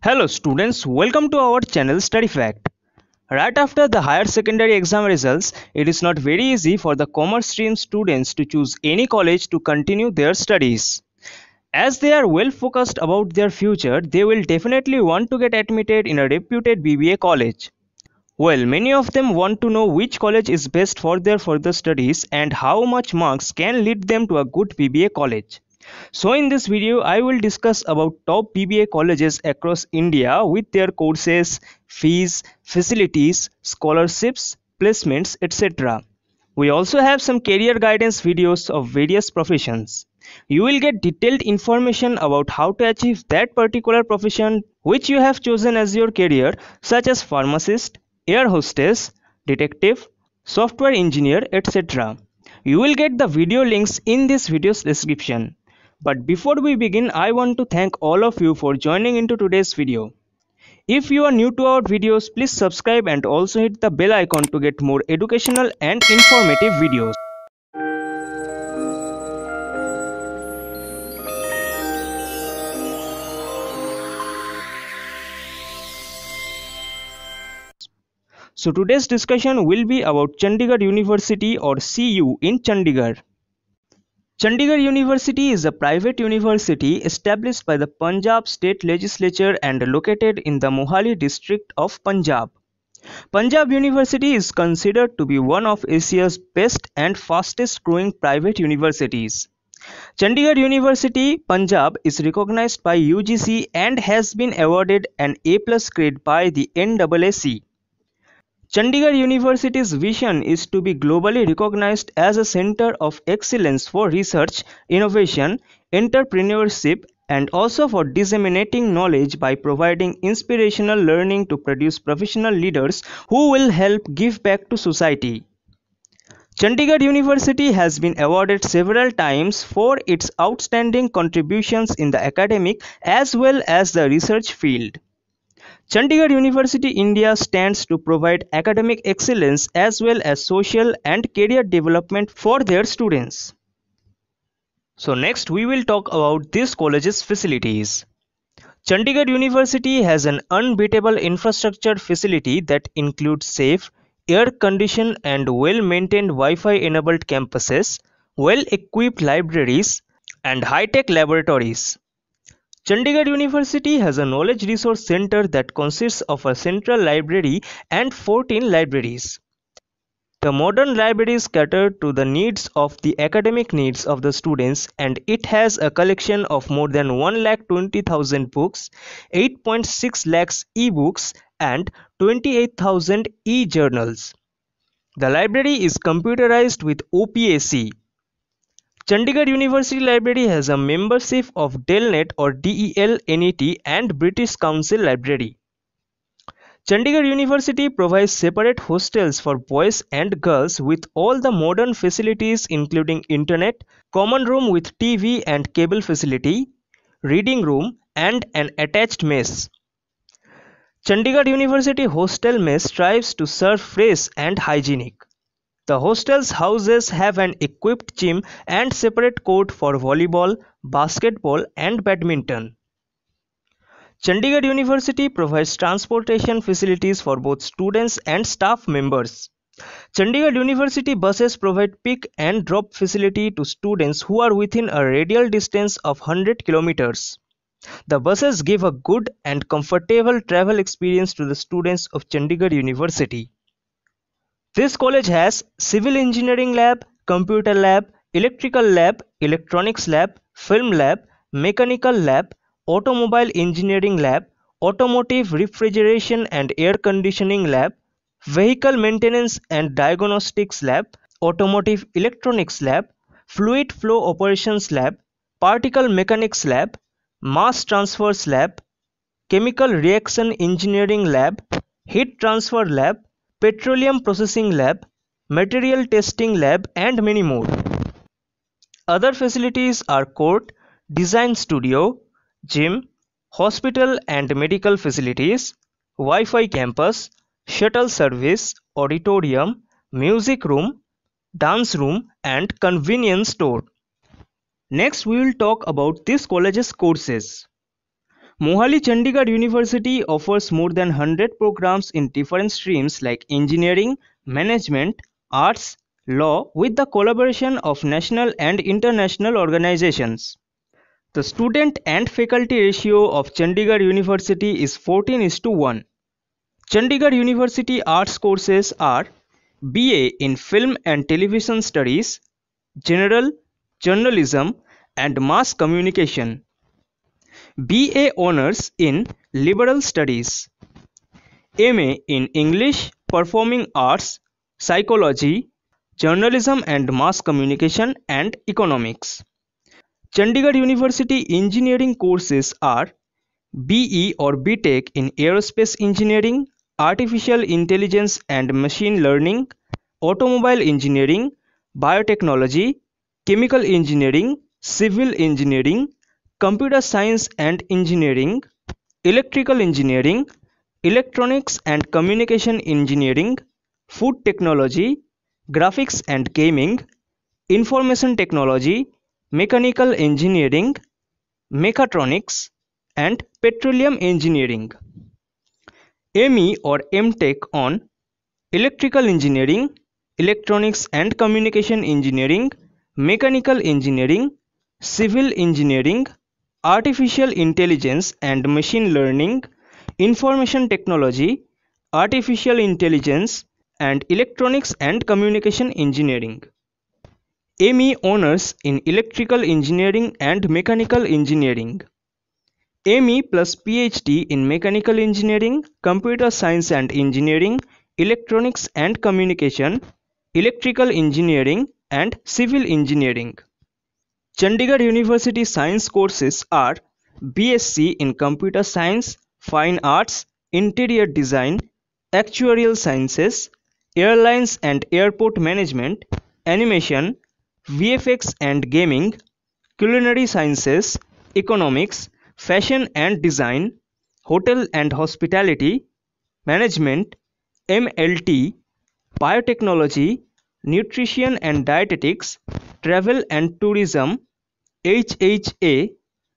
Hello students, welcome to our channel Study Fact. Right after the higher secondary exam results, it is not very easy for the commerce stream students to choose any college to continue their studies. As they are well focused about their future, they will definitely want to get admitted in a reputed BBA college. Well, many of them want to know which college is best for their further studies and how much marks can lead them to a good BBA college. So in this video, I will discuss about top PBA colleges across India with their courses, fees, facilities, scholarships, placements, etc. We also have some career guidance videos of various professions. You will get detailed information about how to achieve that particular profession which you have chosen as your career such as pharmacist, air hostess, detective, software engineer, etc. You will get the video links in this video's description. But before we begin, I want to thank all of you for joining into today's video. If you are new to our videos, please subscribe and also hit the bell icon to get more educational and informative videos. So today's discussion will be about Chandigarh University or CU in Chandigarh. Chandigarh University is a private university established by the Punjab state legislature and located in the Mohali district of Punjab. Punjab University is considered to be one of Asia's best and fastest growing private universities. Chandigarh University, Punjab is recognized by UGC and has been awarded an A plus grade by the NAAC. Chandigarh University's vision is to be globally recognized as a center of excellence for research, innovation, entrepreneurship, and also for disseminating knowledge by providing inspirational learning to produce professional leaders who will help give back to society. Chandigarh University has been awarded several times for its outstanding contributions in the academic as well as the research field. Chandigarh University India stands to provide academic excellence as well as social and career development for their students. So next we will talk about this college's facilities. Chandigarh University has an unbeatable infrastructure facility that includes safe, air-conditioned and well-maintained Wi-Fi enabled campuses, well-equipped libraries and high-tech laboratories. Chandigarh University has a knowledge resource center that consists of a central library and 14 libraries. The modern libraries cater to the needs of the academic needs of the students and it has a collection of more than 1,20,000 books, 8.6 lakhs e-books and 28,000 e-journals. The library is computerized with OPAC Chandigarh University Library has a membership of DELNET or DELNET and British Council Library. Chandigarh University provides separate hostels for boys and girls with all the modern facilities including internet, common room with TV and cable facility, reading room and an attached mess. Chandigarh University hostel mess strives to serve fresh and hygienic. The hostel's houses have an equipped gym and separate court for volleyball, basketball and badminton. Chandigarh University provides transportation facilities for both students and staff members. Chandigarh University buses provide pick and drop facility to students who are within a radial distance of 100 kilometers. The buses give a good and comfortable travel experience to the students of Chandigarh University. This college has civil engineering lab, computer lab, electrical lab, electronics lab, film lab, mechanical lab, automobile engineering lab, automotive refrigeration and air conditioning lab, vehicle maintenance and diagnostics lab, automotive electronics lab, fluid flow operations lab, particle mechanics lab, mass transfers lab, chemical reaction engineering lab, heat transfer lab, petroleum processing lab, material testing lab and many more. Other facilities are court, design studio, gym, hospital and medical facilities, Wi-Fi campus, shuttle service, auditorium, music room, dance room and convenience store. Next we will talk about this college's courses. Mohali Chandigarh University offers more than 100 programs in different streams like engineering, management, arts, law with the collaboration of national and international organizations. The student and faculty ratio of Chandigarh University is 14 is to 1. Chandigarh University arts courses are BA in Film and Television Studies, General, Journalism and Mass Communication. BA Honours in Liberal Studies, MA in English, Performing Arts, Psychology, Journalism and Mass Communication and Economics. Chandigarh University engineering courses are BE or BTech in Aerospace Engineering, Artificial Intelligence and Machine Learning, Automobile Engineering, Biotechnology, Chemical Engineering, Civil Engineering, computer science and engineering, electrical engineering, electronics and communication engineering, food technology, graphics and gaming, information technology, mechanical engineering, mechatronics, and petroleum engineering. ME or MTech on electrical engineering, electronics and communication engineering, mechanical engineering, civil engineering, artificial intelligence and machine learning, information technology, artificial intelligence, and electronics and communication engineering. ME honors in electrical engineering and mechanical engineering. ME plus PhD in mechanical engineering, computer science and engineering, electronics and communication, electrical engineering, and civil engineering. Chandigarh University science courses are BSc in Computer Science, Fine Arts, Interior Design, Actuarial Sciences, Airlines and Airport Management, Animation, VFX and Gaming, Culinary Sciences, Economics, Fashion and Design, Hotel and Hospitality, Management, MLT, Biotechnology, Nutrition and Dietetics, Travel and Tourism, HHA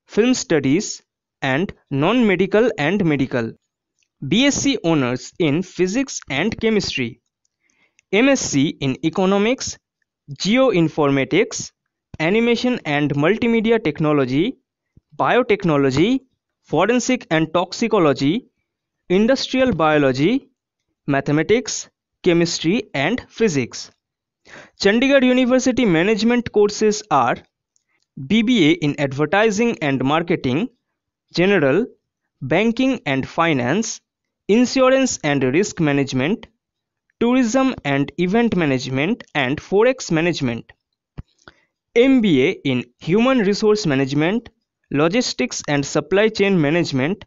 Film Studies and Non-Medical and Medical BSc Honours in Physics and Chemistry MSc in Economics Geoinformatics Animation and Multimedia Technology Biotechnology Forensic and Toxicology Industrial Biology Mathematics Chemistry and Physics Chandigarh University management courses are BBA in Advertising and Marketing, General, Banking and Finance, Insurance and Risk Management, Tourism and Event Management, and Forex Management. MBA in Human Resource Management, Logistics and Supply Chain Management,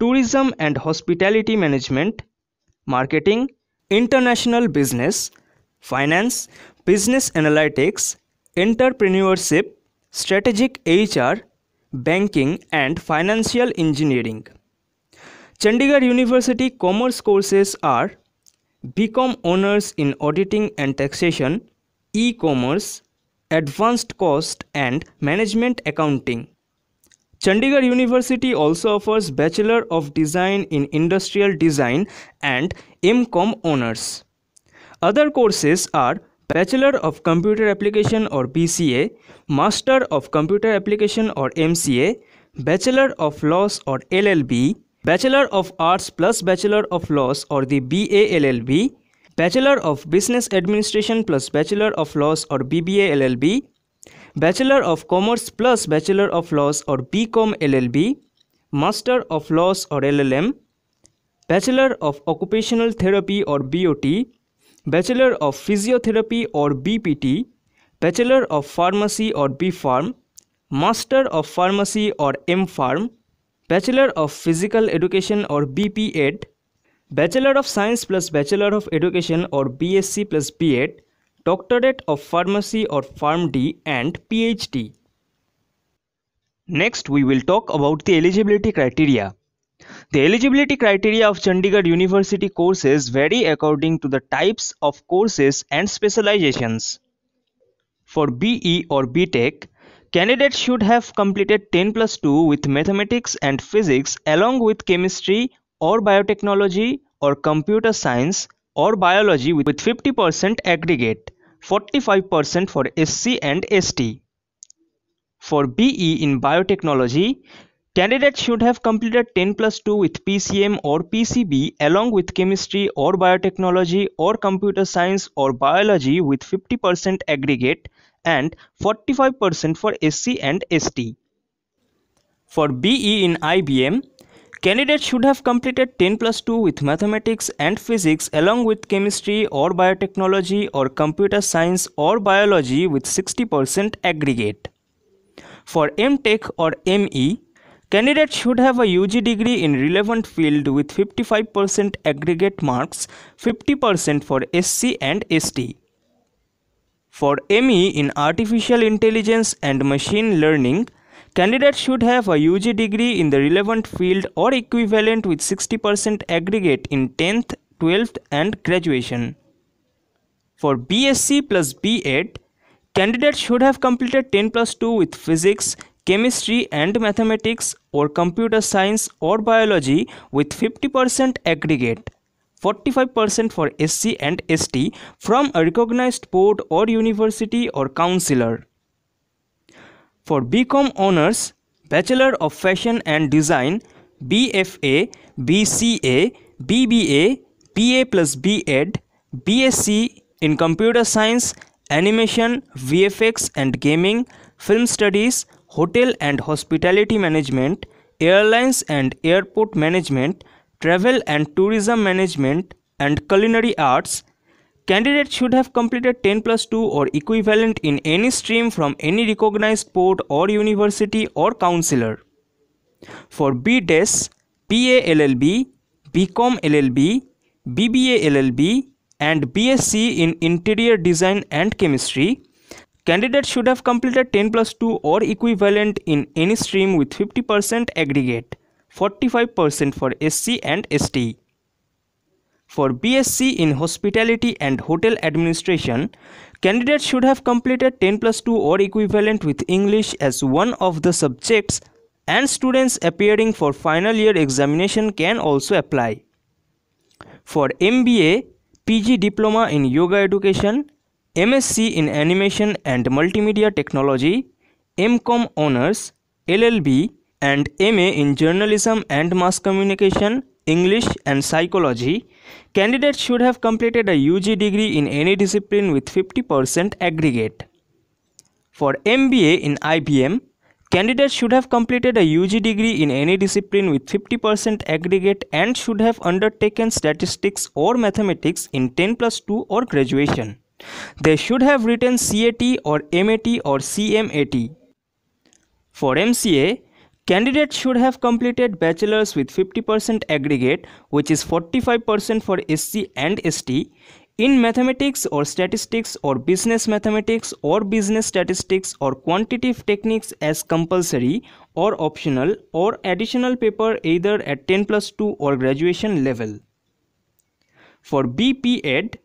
Tourism and Hospitality Management, Marketing, International Business, Finance, Business Analytics, Entrepreneurship, Strategic HR, Banking, and Financial Engineering. Chandigarh University commerce courses are BCom honors in auditing and taxation, e-commerce, advanced cost and management accounting. Chandigarh University also offers Bachelor of Design in Industrial Design and MCom honors. Other courses are Bachelor of Computer Application or BCA, Master of Computer Application or MCA, Bachelor of Laws or LLB, Bachelor of Arts plus Bachelor of Laws or the BALLB, Bachelor of Business Administration plus Bachelor of Laws or BBA Bachelor of Commerce plus Bachelor of Laws or BCom LLB, Master of Laws or LLM, Bachelor of Occupational Therapy or BOT, Bachelor of Physiotherapy or BPT, Bachelor of Pharmacy or B Pharm, Master of Pharmacy or M Pharm, Bachelor of Physical Education or BP Bachelor of Science plus Bachelor of Education or BSc plus B.Ed, Doctorate of Pharmacy or PharmD and PhD. Next we will talk about the eligibility criteria. The eligibility criteria of Chandigarh University courses vary according to the types of courses and specializations. For BE or BTech, candidates should have completed 10 plus 2 with mathematics and physics along with chemistry or biotechnology or computer science or biology with 50% aggregate, 45% for SC and ST. For BE in biotechnology, Candidates should have completed 10 plus 2 with PCM or PCB along with chemistry or biotechnology or computer science or biology with 50% aggregate and 45% for SC and ST. For BE in IBM, candidates should have completed 10 plus 2 with mathematics and physics along with chemistry or biotechnology or computer science or biology with 60% aggregate. For MTech or ME, Candidates should have a UG degree in relevant field with 55% aggregate marks, 50% for SC and ST. For ME in Artificial Intelligence and Machine Learning, candidates should have a UG degree in the relevant field or equivalent with 60% aggregate in 10th, 12th and graduation. For BSc plus B.Ed, candidates should have completed 10 plus 2 with physics, chemistry and mathematics or computer science or biology with 50% aggregate 45% for SC and ST from a recognized board or university or counselor. For BCom honors, Bachelor of Fashion and Design, BFA, BCA, BBA, BA plus BEd, BSc in Computer Science, Animation, VFX and Gaming, Film Studies hotel and hospitality management, airlines and airport management, travel and tourism management, and culinary arts, Candidate should have completed 10 plus 2 or equivalent in any stream from any recognized port or university or counselor. For B.Des, B.A.L.L.B, LLB, BCom LLB, BBA LLB, and BSc in Interior Design and Chemistry, Candidates should have completed 10 plus 2 or equivalent in any stream with 50% aggregate, 45% for SC and ST. For BSc in Hospitality and Hotel Administration, candidates should have completed 10 plus 2 or equivalent with English as one of the subjects and students appearing for final year examination can also apply. For MBA, PG Diploma in Yoga Education, MSc in Animation and Multimedia Technology, MCOM Honors, LLB, and MA in Journalism and Mass Communication, English, and Psychology, candidates should have completed a UG degree in any discipline with 50% aggregate. For MBA in IBM, candidates should have completed a UG degree in any discipline with 50% aggregate and should have undertaken statistics or mathematics in 10 plus 2 or graduation. They should have written CAT or MAT or CMAT. For MCA, candidates should have completed bachelor's with 50% aggregate which is 45% for SC and ST in mathematics or statistics or business mathematics or business statistics or quantitative techniques as compulsory or optional or additional paper either at 10 plus 2 or graduation level. For BP Ed,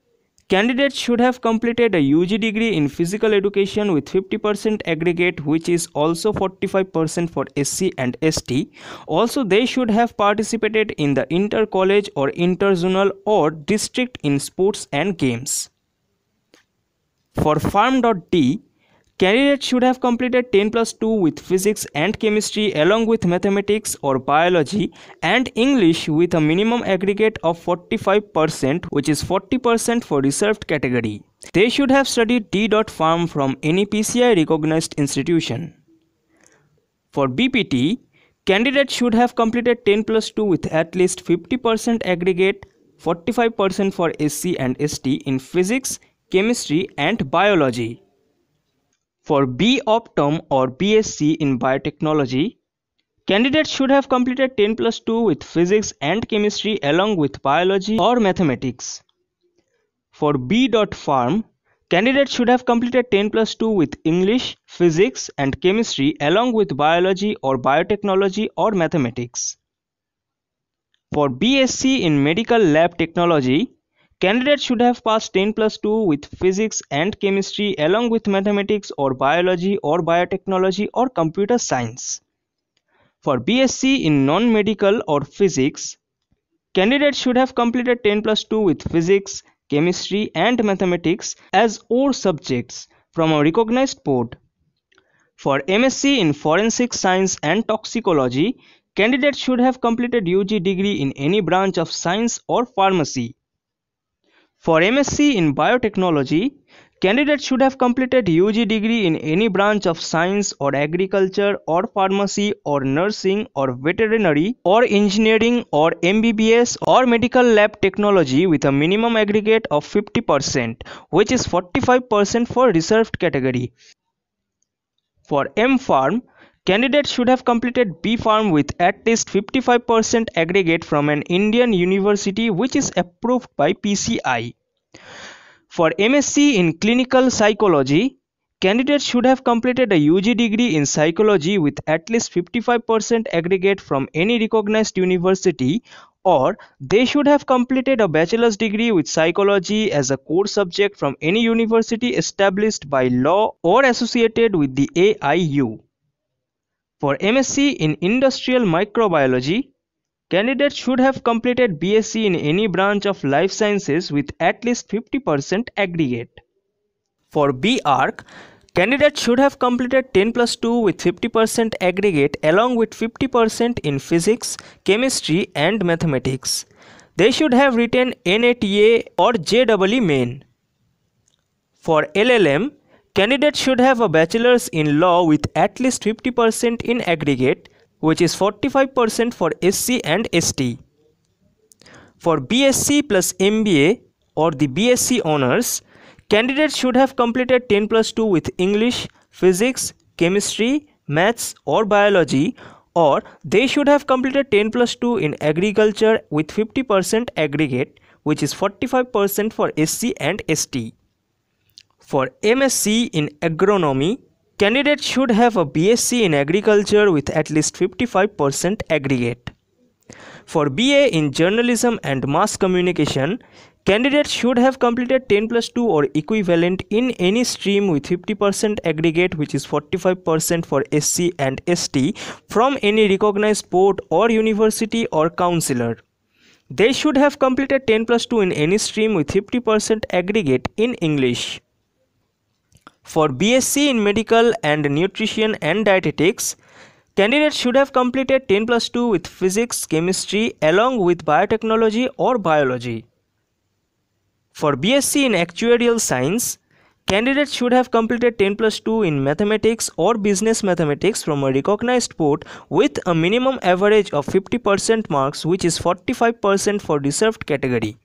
Candidates should have completed a UG degree in physical education with 50% aggregate which is also 45% for SC and ST. Also they should have participated in the inter-college or inter-zonal or district in sports and games. For farm.d, Candidates should have completed 10 plus 2 with physics and chemistry along with mathematics or biology and English with a minimum aggregate of 45% which is 40% for reserved category. They should have studied D. Farm from any PCI recognized institution. For BPT, candidates should have completed 10 plus 2 with at least 50% aggregate, 45% for SC and ST in physics, chemistry and biology. For B Optom or BSc in biotechnology, candidates should have completed 10 plus 2 with physics and chemistry along with biology or mathematics. For B. Farm, candidates should have completed 10 plus 2 with English, physics and chemistry along with biology or biotechnology or mathematics. For BSc in medical lab technology, Candidates should have passed 10 plus 2 with physics and chemistry along with mathematics or biology or biotechnology or computer science. For BSc in non-medical or physics, candidates should have completed 10 plus 2 with physics, chemistry and mathematics as OR subjects from a recognized board. For MSc in Forensic Science and Toxicology, candidates should have completed UG degree in any branch of science or pharmacy. For MSc in biotechnology, candidates should have completed UG degree in any branch of science or agriculture or pharmacy or nursing or veterinary or engineering or MBBS or medical lab technology with a minimum aggregate of 50% which is 45% for reserved category. For M Farm, Candidates should have completed B Farm with at least 55% aggregate from an Indian university which is approved by PCI. For MSc in Clinical Psychology, candidates should have completed a UG degree in psychology with at least 55% aggregate from any recognized university or they should have completed a bachelor's degree with psychology as a core subject from any university established by law or associated with the AIU. For MSc in Industrial Microbiology, candidates should have completed BSc in any branch of life sciences with at least 50% aggregate. For B.Arc, candidates should have completed 10 plus 2 with 50% aggregate along with 50% in physics, chemistry and mathematics. They should have written NATA or JEE main. For LLM, Candidates should have a bachelor's in law with at least 50% in aggregate, which is 45% for SC and ST. For BSc plus MBA or the BSc honors, candidates should have completed 10 plus 2 with English, Physics, Chemistry, Maths or Biology or they should have completed 10 plus 2 in agriculture with 50% aggregate which is 45% for SC and ST. For MSc in Agronomy, candidate should have a BSc in Agriculture with at least 55% aggregate. For BA in Journalism and Mass Communication, candidates should have completed 10 plus 2 or equivalent in any stream with 50% aggregate which is 45% for SC and ST from any recognized board or university or counselor. They should have completed 10 plus 2 in any stream with 50% aggregate in English. For BSc in Medical and Nutrition and Dietetics, candidates should have completed 10 plus 2 with Physics, Chemistry along with Biotechnology or Biology. For BSc in Actuarial Science, Candidates should have completed 10 plus 2 in mathematics or business mathematics from a recognized board with a minimum average of 50% marks which is 45% for deserved category.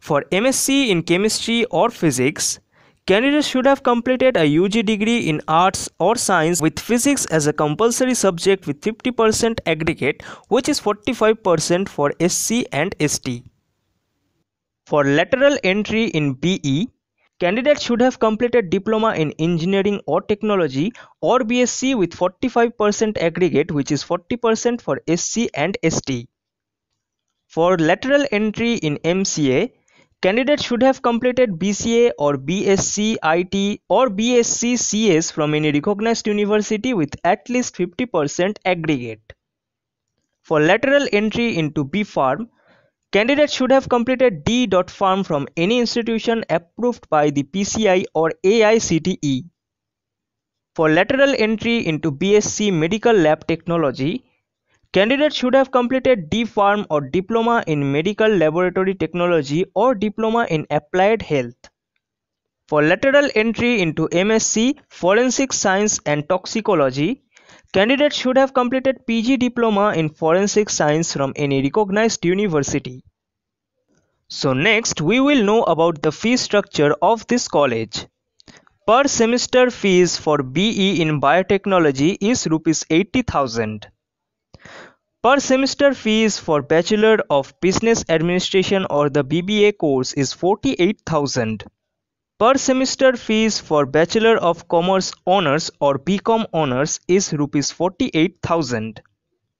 For MSc in chemistry or physics, Candidates should have completed a UG degree in arts or science with physics as a compulsory subject with 50% aggregate which is 45% for SC and ST. For lateral entry in BE, candidates should have completed diploma in engineering or technology or BSc with 45% aggregate which is 40% for SC and ST. For lateral entry in MCA, Candidates should have completed BCA or BSc IT or BSc CS from any recognized university with at least 50% aggregate. For lateral entry into BPharm, candidates should have completed D.Farm from any institution approved by the PCI or AICTE. For lateral entry into BSc Medical Lab Technology, Candidates should have completed d D.Pharm or Diploma in Medical Laboratory Technology or Diploma in Applied Health. For lateral entry into MSc Forensic Science and Toxicology, candidates should have completed PG Diploma in Forensic Science from any recognized university. So next we will know about the fee structure of this college. Per semester fees for BE in biotechnology is Rs. 80000 Per semester fees for Bachelor of Business Administration or the BBA course is 48,000. Per semester fees for Bachelor of Commerce Honours or BCom Honours is rupees 48,000.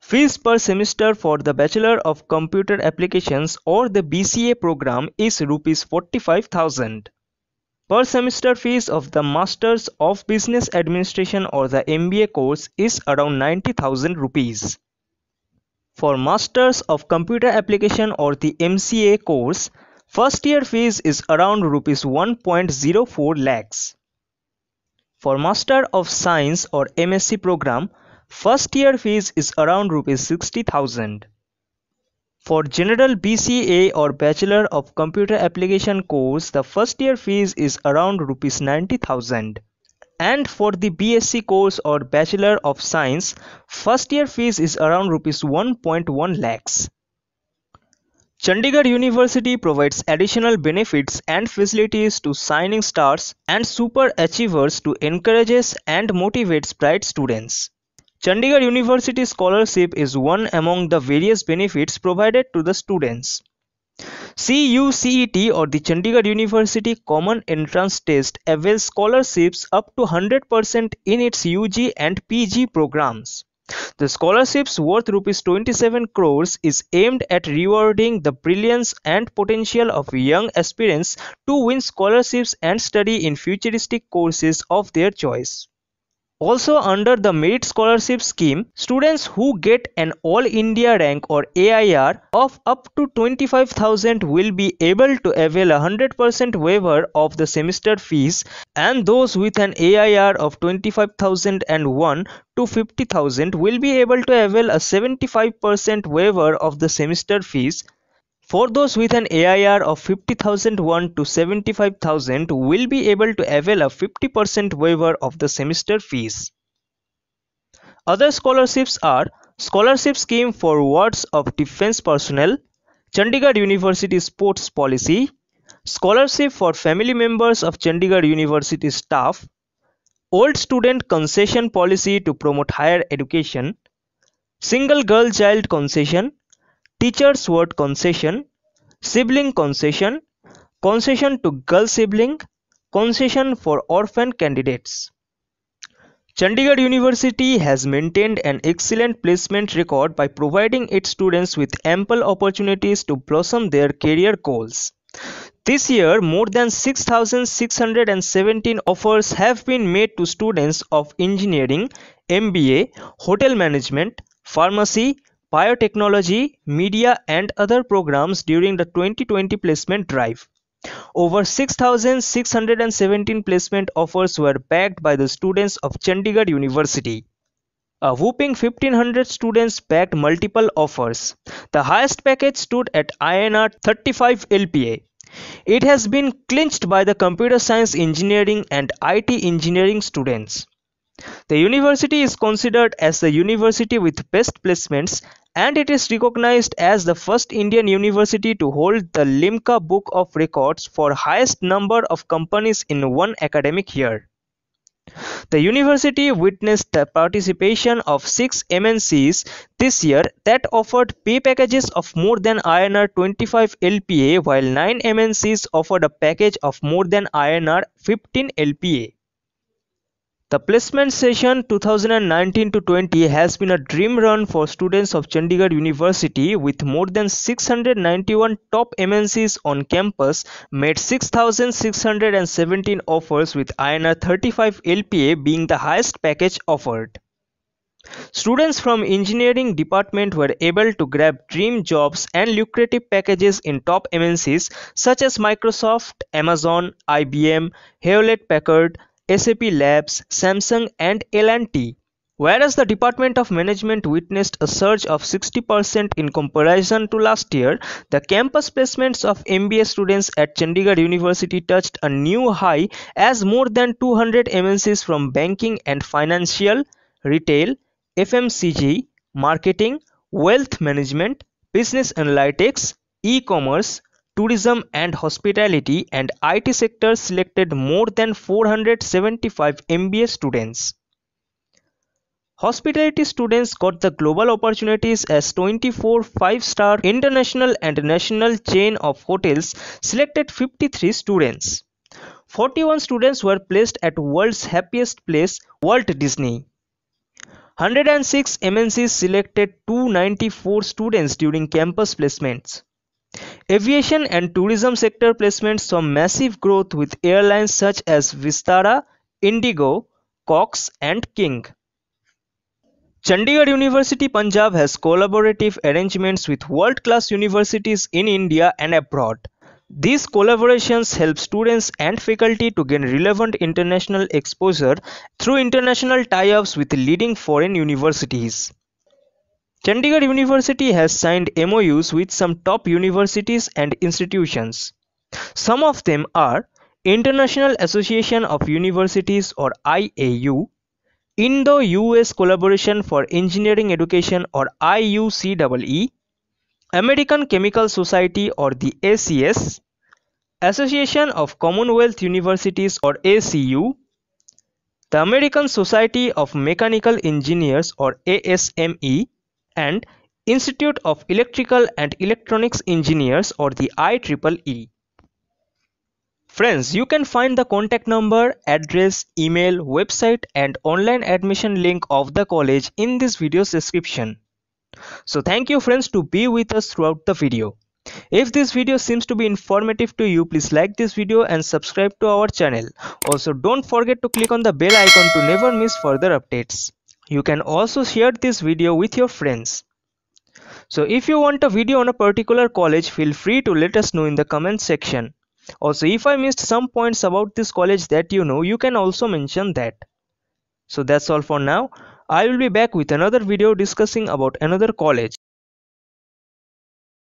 Fees per semester for the Bachelor of Computer Applications or the BCA program is rupees 45,000. Per semester fees of the Masters of Business Administration or the MBA course is around 90,000 rupees. For Masters of Computer Application or the MCA course, first year fees is around rupees 1.04 lakhs. For Master of Science or MSc program, first year fees is around rupees 60,000. For general BCA or Bachelor of Computer Application course, the first year fees is around rupees 90,000 and for the BSc course or Bachelor of Science, first year fees is around rupees 1.1 lakhs. Chandigarh University provides additional benefits and facilities to shining stars and super achievers to encourages and motivates bright students. Chandigarh University scholarship is one among the various benefits provided to the students. CUCET or the Chandigarh University Common Entrance Test avails scholarships up to 100% in its UG and PG programs. The scholarships worth Rs 27 crores is aimed at rewarding the brilliance and potential of young aspirants to win scholarships and study in futuristic courses of their choice. Also under the merit scholarship scheme, students who get an All India rank or AIR of up to 25,000 will be able to avail 100% waiver of the semester fees and those with an AIR of 25,001 to 50,000 will be able to avail a 75% waiver of the semester fees for those with an AIR of 50,001 to 75,000 will be able to avail a 50% waiver of the semester fees. Other scholarships are Scholarship Scheme for Wards of Defense Personnel, Chandigarh University Sports Policy, Scholarship for Family Members of Chandigarh University Staff, Old Student Concession Policy to Promote Higher Education, Single Girl Child Concession, teacher's word concession, sibling concession, concession to girl sibling, concession for orphan candidates. Chandigarh University has maintained an excellent placement record by providing its students with ample opportunities to blossom their career goals. This year, more than 6,617 offers have been made to students of engineering, MBA, hotel management, pharmacy, biotechnology, media and other programs during the 2020 placement drive. Over 6,617 placement offers were backed by the students of Chandigarh University. A whooping 1500 students backed multiple offers. The highest package stood at INR 35 LPA. It has been clinched by the computer science engineering and IT engineering students. The university is considered as the university with best placements and it is recognized as the first Indian university to hold the Limca Book of Records for highest number of companies in one academic year. The university witnessed the participation of six MNCs this year that offered pay packages of more than INR 25 LPA while nine MNCs offered a package of more than INR 15 LPA. The placement session 2019 to 20 has been a dream run for students of Chandigarh University with more than 691 top MNCs on campus made 6617 offers with INR 35 LPA being the highest package offered. Students from engineering department were able to grab dream jobs and lucrative packages in top MNCs such as Microsoft, Amazon, IBM, Hewlett Packard, SAP Labs, Samsung and L&T. Whereas the Department of Management witnessed a surge of 60% in comparison to last year, the campus placements of MBA students at Chandigarh University touched a new high as more than 200 MNCs from banking and financial, retail, FMCG, marketing, wealth management, business analytics, e-commerce, tourism and hospitality and IT sectors selected more than 475 MBA students. Hospitality students got the global opportunities as 24 5-star international and national chain of hotels selected 53 students. 41 students were placed at world's happiest place, Walt Disney. 106 MNCs selected 294 students during campus placements. Aviation and tourism sector placements saw massive growth with airlines such as Vistara, Indigo, Cox and King. Chandigarh University Punjab has collaborative arrangements with world-class universities in India and abroad. These collaborations help students and faculty to gain relevant international exposure through international tie-ups with leading foreign universities. Chandigarh University has signed MOUs with some top universities and institutions. Some of them are International Association of Universities or IAU, Indo-US Collaboration for Engineering Education or IUCEE, American Chemical Society or the ACS, Association of Commonwealth Universities or ACU, the American Society of Mechanical Engineers or ASME, and Institute of Electrical and Electronics Engineers or the IEEE. Friends, you can find the contact number, address, email, website and online admission link of the college in this video's description. So thank you friends to be with us throughout the video. If this video seems to be informative to you, please like this video and subscribe to our channel. Also don't forget to click on the bell icon to never miss further updates. You can also share this video with your friends. So if you want a video on a particular college, feel free to let us know in the comment section. Also, if I missed some points about this college that you know, you can also mention that. So that's all for now. I will be back with another video discussing about another college.